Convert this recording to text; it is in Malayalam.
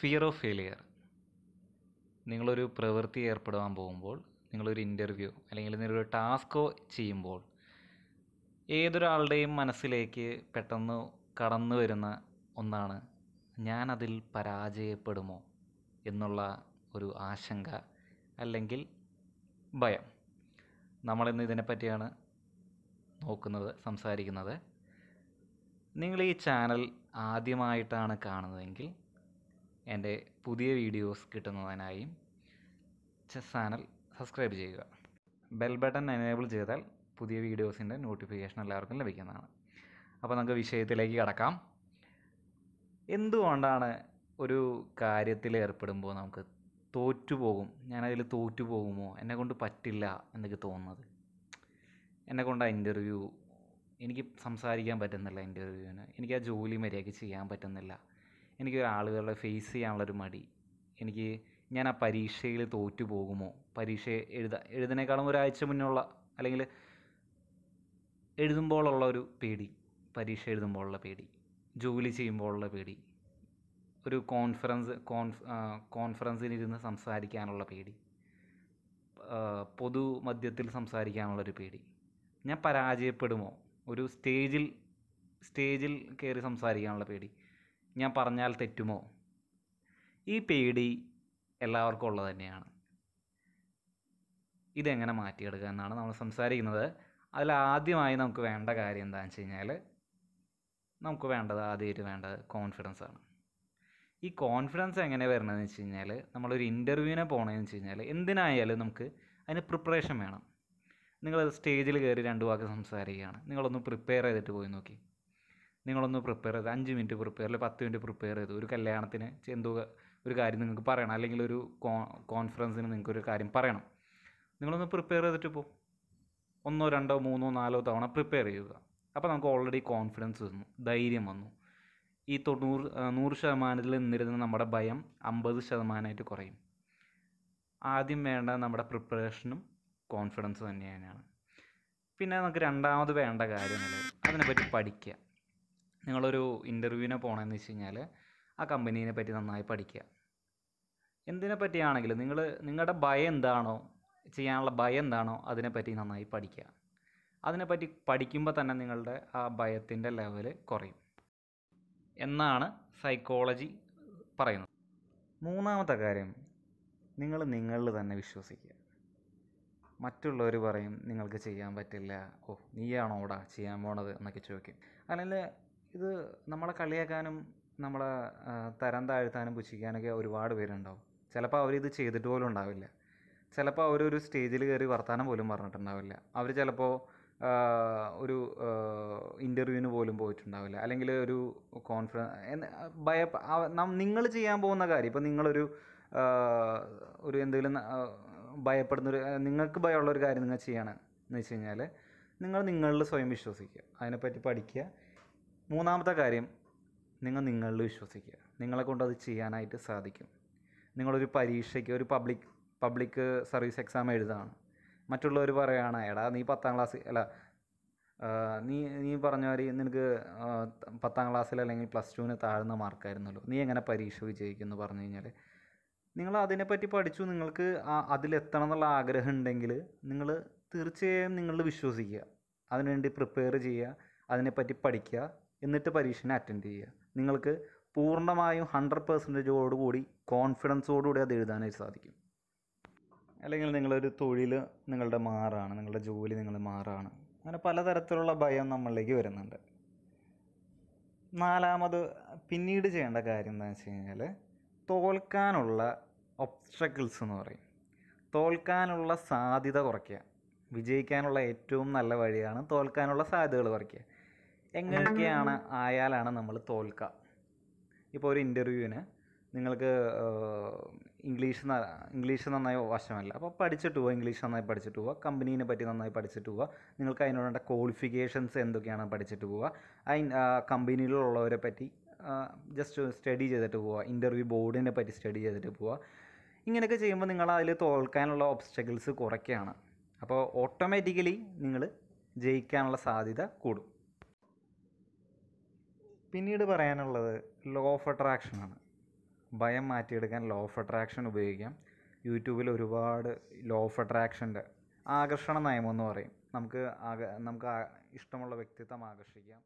ഫിയർ ഓഫ് ഫെയിലിയർ നിങ്ങളൊരു പ്രവൃത്തി ഏർപ്പെടുവാൻ പോകുമ്പോൾ നിങ്ങളൊരു ഇൻ്റർവ്യൂ അല്ലെങ്കിൽ നിങ്ങളൊരു ടാസ്ക്കോ ചെയ്യുമ്പോൾ ഏതൊരാളുടെയും മനസ്സിലേക്ക് പെട്ടെന്ന് കടന്നു വരുന്ന ഒന്നാണ് ഞാനതിൽ പരാജയപ്പെടുമോ എന്നുള്ള ഒരു ആശങ്ക അല്ലെങ്കിൽ ഭയം നമ്മളിന്ന് ഇതിനെപ്പറ്റിയാണ് നോക്കുന്നത് സംസാരിക്കുന്നത് നിങ്ങൾ ഈ ചാനൽ ആദ്യമായിട്ടാണ് കാണുന്നതെങ്കിൽ എൻ്റെ പുതിയ വീഡിയോസ് കിട്ടുന്നതിനായി ചെസ് ചാനൽ സബ്സ്ക്രൈബ് ചെയ്യുക ബെൽ ബട്ടൺ എനേബിൾ ചെയ്താൽ പുതിയ വീഡിയോസിൻ്റെ നോട്ടിഫിക്കേഷൻ എല്ലാവർക്കും ലഭിക്കുന്നതാണ് അപ്പോൾ നമുക്ക് വിഷയത്തിലേക്ക് കടക്കാം എന്തുകൊണ്ടാണ് ഒരു കാര്യത്തിൽ ഏർപ്പെടുമ്പോൾ നമുക്ക് തോറ്റുപോകും ഞാനതിൽ തോറ്റുപോകുമോ എന്നെ കൊണ്ട് പറ്റില്ല എന്നൊക്കെ തോന്നുന്നത് എന്നെ കൊണ്ട് ആ ഇൻ്റർവ്യൂ എനിക്ക് സംസാരിക്കാൻ പറ്റുന്നില്ല ഇൻ്റർവ്യൂവിന് എനിക്ക് ആ ജോലി മര്യാദയ്ക്ക് ചെയ്യാൻ പറ്റുന്നില്ല എനിക്ക് ആളുകളെ ഫേസ് ചെയ്യാനുള്ളൊരു മടി എനിക്ക് ഞാൻ ആ പരീക്ഷയിൽ തോറ്റു പോകുമോ പരീക്ഷ എഴുത എഴുതുന്നേക്കാളും ഒരാഴ്ച മുന്നുള്ള അല്ലെങ്കിൽ എഴുതുമ്പോഴുള്ള ഒരു പേടി പരീക്ഷ എഴുതുമ്പോഴുള്ള പേടി ജോലി ചെയ്യുമ്പോഴുള്ള പേടി ഒരു കോൺഫറൻസ് കോൺഫ് കോൺഫറൻസിനിരുന്ന് സംസാരിക്കാനുള്ള പേടി പൊതു മധ്യത്തിൽ സംസാരിക്കാനുള്ളൊരു പേടി ഞാൻ പരാജയപ്പെടുമോ ഒരു സ്റ്റേജിൽ സ്റ്റേജിൽ കയറി സംസാരിക്കാനുള്ള പേടി ഞാൻ പറഞ്ഞാൽ തെറ്റുമോ ഈ പേടി എല്ലാവർക്കും ഉള്ളത് തന്നെയാണ് ഇതെങ്ങനെ മാറ്റിയെടുക്കുക എന്നാണ് നമ്മൾ സംസാരിക്കുന്നത് അതിൽ ആദ്യമായി നമുക്ക് വേണ്ട കാര്യം എന്താണെന്ന് വെച്ച് കഴിഞ്ഞാൽ നമുക്ക് വേണ്ടത് ആദ്യമായിട്ട് വേണ്ടത് കോൺഫിഡൻസ് ആണ് ഈ കോൺഫിഡൻസ് എങ്ങനെ വരണമെന്ന് വെച്ച് കഴിഞ്ഞാൽ നമ്മളൊരു ഇൻ്റർവ്യൂവിനെ പോകണമെന്ന് വെച്ച് കഴിഞ്ഞാൽ എന്തിനായാലും നമുക്ക് അതിന് പ്രിപ്പറേഷൻ വേണം നിങ്ങൾ സ്റ്റേജിൽ കയറി രണ്ട് വാക്ക് സംസാരിക്കുകയാണ് നിങ്ങളൊന്ന് പ്രിപ്പയർ ചെയ്തിട്ട് പോയി നോക്കി നിങ്ങളൊന്ന് പ്രിപ്പയർ ചെയ്ത് അഞ്ച് മിനിറ്റ് പ്രിപ്പയർ അല്ലെങ്കിൽ പത്ത് മിനിറ്റ് പ്രിപ്പയർ ചെയ്ത് ഒരു കല്യാണത്തിന് എന്തോ ഒരു കാര്യം നിങ്ങൾക്ക് പറയണം അല്ലെങ്കിൽ ഒരു കോൺഫറൻസിന് ഒരു കാര്യം പറയണം നിങ്ങളൊന്ന് പ്രിപ്പയർ ചെയ്തിട്ട് പോകും ഒന്നോ രണ്ടോ മൂന്നോ നാലോ തവണ പ്രിപ്പയർ ചെയ്യുക അപ്പോൾ നമുക്ക് ഓൾറെഡി കോൺഫിഡൻസ് വന്നു ധൈര്യം വന്നു ഈ തൊണ്ണൂറ് നൂറ് ശതമാനത്തിൽ നിന്നിരുന്ന നമ്മുടെ ഭയം അമ്പത് ശതമാനമായിട്ട് കുറയും ആദ്യം വേണ്ട നമ്മുടെ പ്രിപ്പറേഷനും കോൺഫിഡൻസ് തന്നെയാണ് പിന്നെ നമുക്ക് രണ്ടാമത് വേണ്ട കാര്യങ്ങൾ അതിനെപ്പറ്റി പഠിക്കുക നിങ്ങളൊരു ഇൻ്റർവ്യൂവിനെ പോകണമെന്ന് വെച്ച് കഴിഞ്ഞാൽ ആ കമ്പനീനെ പറ്റി നന്നായി പഠിക്കുക എന്തിനെ പറ്റിയാണെങ്കിലും നിങ്ങൾ നിങ്ങളുടെ ഭയം എന്താണോ ചെയ്യാനുള്ള ഭയം എന്താണോ അതിനെപ്പറ്റി നന്നായി പഠിക്കുക അതിനെപ്പറ്റി പഠിക്കുമ്പോൾ തന്നെ നിങ്ങളുടെ ആ ഭയത്തിൻ്റെ ലെവൽ കുറയും എന്നാണ് സൈക്കോളജി പറയുന്നത് മൂന്നാമത്തെ കാര്യം നിങ്ങൾ നിങ്ങളിൽ തന്നെ വിശ്വസിക്കുക മറ്റുള്ളവർ പറയും നിങ്ങൾക്ക് ചെയ്യാൻ പറ്റില്ല ഓ നീയാണോടാ ചെയ്യാൻ പോണത് എന്നൊക്കെ ചോദിക്കും അല്ലെങ്കിൽ ഇത് നമ്മളെ കളിയാക്കാനും നമ്മളെ തരം താഴ്ത്താനും പുച്ഛിക്കാനൊക്കെ ഒരുപാട് പേരുണ്ടാവും ചിലപ്പോൾ അവരിത് ചെയ്തിട്ട് പോലും ഉണ്ടാവില്ല ചിലപ്പോൾ അവരൊരു സ്റ്റേജിൽ കയറി വർത്തമാനം പോലും പറഞ്ഞിട്ടുണ്ടാവില്ല അവർ ചിലപ്പോൾ ഒരു ഇൻ്റർവ്യൂവിന് പോലും പോയിട്ടുണ്ടാവില്ല അല്ലെങ്കിൽ ഒരു കോൺഫറൻസ് ഭയ നിങ്ങൾ ചെയ്യാൻ പോകുന്ന കാര്യം ഇപ്പോൾ നിങ്ങളൊരു ഒരു എന്തെങ്കിലും ഭയപ്പെടുന്നൊരു നിങ്ങൾക്ക് ഭയമുള്ള ഒരു കാര്യം നിങ്ങൾ ചെയ്യണം എന്ന് വെച്ച് കഴിഞ്ഞാൽ നിങ്ങൾ നിങ്ങളിൽ സ്വയം വിശ്വസിക്കുക അതിനെപ്പറ്റി പഠിക്കുക മൂന്നാമത്തെ കാര്യം നിങ്ങൾ നിങ്ങളിൽ വിശ്വസിക്കുക നിങ്ങളെ കൊണ്ട് അത് ചെയ്യാനായിട്ട് സാധിക്കും നിങ്ങളൊരു പരീക്ഷയ്ക്ക് ഒരു പബ്ലിക് പബ്ലിക് സർവീസ് എക്സാം എഴുതാണ് മറ്റുള്ളവർ പറയുകയാണ് എടാ നീ പത്താം ക്ലാസ് അല്ല നീ നീ പറഞ്ഞ മാതിരി നിനക്ക് പത്താം ക്ലാസ്സിൽ അല്ലെങ്കിൽ പ്ലസ് ടുവിന് താഴ്ന്ന മാർക്കായിരുന്നല്ലോ നീ എങ്ങനെ പരീക്ഷ വിജയിക്കും എന്ന് പറഞ്ഞു കഴിഞ്ഞാൽ നിങ്ങൾ അതിനെപ്പറ്റി പഠിച്ചു നിങ്ങൾക്ക് ആ അതിലെത്തണം എന്നുള്ള ആഗ്രഹം ഉണ്ടെങ്കിൽ നിങ്ങൾ തീർച്ചയായും നിങ്ങളിൽ വിശ്വസിക്കുക അതിനുവേണ്ടി പ്രിപ്പയർ ചെയ്യുക അതിനെപ്പറ്റി പഠിക്കുക എന്നിട്ട് പരീക്ഷനെ അറ്റൻഡ് ചെയ്യുക നിങ്ങൾക്ക് പൂർണ്ണമായും ഹൺഡ്രഡ് പെർസെൻറ്റേജോടുകൂടി കോൺഫിഡൻസോടുകൂടി അത് എഴുതാനായിട്ട് സാധിക്കും അല്ലെങ്കിൽ നിങ്ങളൊരു തൊഴിൽ നിങ്ങളുടെ മാറാണ് നിങ്ങളുടെ ജോലി നിങ്ങൾ മാറാണ് അങ്ങനെ പലതരത്തിലുള്ള ഭയം നമ്മളിലേക്ക് വരുന്നുണ്ട് നാലാമത് പിന്നീട് ചെയ്യേണ്ട കാര്യം എന്താണെന്ന് വെച്ച് കഴിഞ്ഞാൽ തോൽക്കാനുള്ള ഒബ്സ്ട്രക്കിൾസ് എന്ന് പറയും തോൽക്കാനുള്ള സാധ്യത കുറയ്ക്കുക വിജയിക്കാനുള്ള ഏറ്റവും നല്ല വഴിയാണ് തോൽക്കാനുള്ള സാധ്യതകൾ കുറയ്ക്കുക എങ്ങനെയൊക്കെയാണ് ആയാലാണ് നമ്മൾ തോൽക്കുക ഇപ്പോൾ ഒരു ഇൻ്റർവ്യൂവിന് നിങ്ങൾക്ക് ഇംഗ്ലീഷ് ഇംഗ്ലീഷ് നന്നായി വശമല്ല അപ്പോൾ പഠിച്ചിട്ട് പോവുക ഇംഗ്ലീഷ് നന്നായി പഠിച്ചിട്ട് പോവുക കമ്പനീനെ പറ്റി നന്നായി പഠിച്ചിട്ട് പോവുക നിങ്ങൾക്ക് അതിനോടേണ്ട ക്വാളിഫിക്കേഷൻസ് എന്തൊക്കെയാണ് പഠിച്ചിട്ട് പോവുക ആ കമ്പനിയിലുള്ളവരെ പറ്റി ജസ്റ്റ് സ്റ്റഡി ചെയ്തിട്ട് പോവുക ഇൻ്റർവ്യൂ ബോർഡിനെ പറ്റി സ്റ്റഡി ചെയ്തിട്ട് പോവുക ഇങ്ങനെയൊക്കെ ചെയ്യുമ്പോൾ നിങ്ങൾ അതിൽ തോൽക്കാനുള്ള ഒബ്സ്റ്റക്കിൾസ് കുറയ്ക്കുകയാണ് അപ്പോൾ ഓട്ടോമാറ്റിക്കലി നിങ്ങൾ ജയിക്കാനുള്ള സാധ്യത കൂടും പിന്നീട് പറയാനുള്ളത് ലോ ഓഫ് അട്രാക്ഷനാണ് ഭയം മാറ്റിയെടുക്കാൻ ലോ ഓഫ് അട്രാക്ഷൻ ഉപയോഗിക്കാം യൂട്യൂബിൽ ഒരുപാട് ലോ ഓഫ് അട്രാക്ഷൻ്റെ ആകർഷണ നയമെന്ന് പറയും നമുക്ക് നമുക്ക് ഇഷ്ടമുള്ള വ്യക്തിത്വം ആകർഷിക്കാം